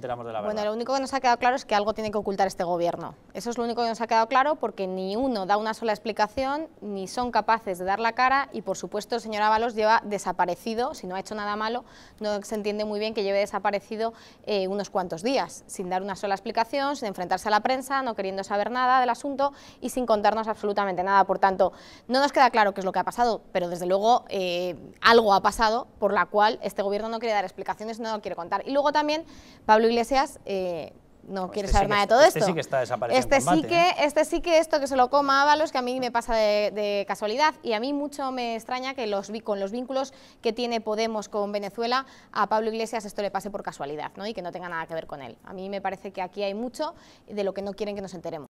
de la verdad. Bueno, lo único que nos ha quedado claro es que algo tiene que ocultar este gobierno. Eso es lo único que nos ha quedado claro porque ni uno da una sola explicación, ni son capaces de dar la cara y, por supuesto, el señor Ábalos lleva desaparecido, si no ha hecho nada malo, no se entiende muy bien que lleve desaparecido eh, unos cuantos días, sin dar una sola explicación, sin enfrentarse a la prensa, no queriendo saber nada del asunto y sin contarnos absolutamente nada. Por tanto, no nos queda claro qué es lo que ha pasado, pero desde luego eh, algo ha pasado por la cual este gobierno no quiere dar explicaciones, no lo quiere contar. Y luego también, Pablo Pablo Iglesias eh, no este quiere saber nada de todo este esto. Este sí que está desapareciendo. Este, ¿eh? este, sí que, esto que se lo coma Ábalos, que a mí me pasa de, casualidad. Y a mí mucho me extraña que los, con los vínculos que tiene Podemos con Venezuela, a Pablo Iglesias esto le pase por casualidad ¿no? y que no tenga nada que ver con él. A mí me parece que aquí hay mucho de lo que no quieren que nos enteremos.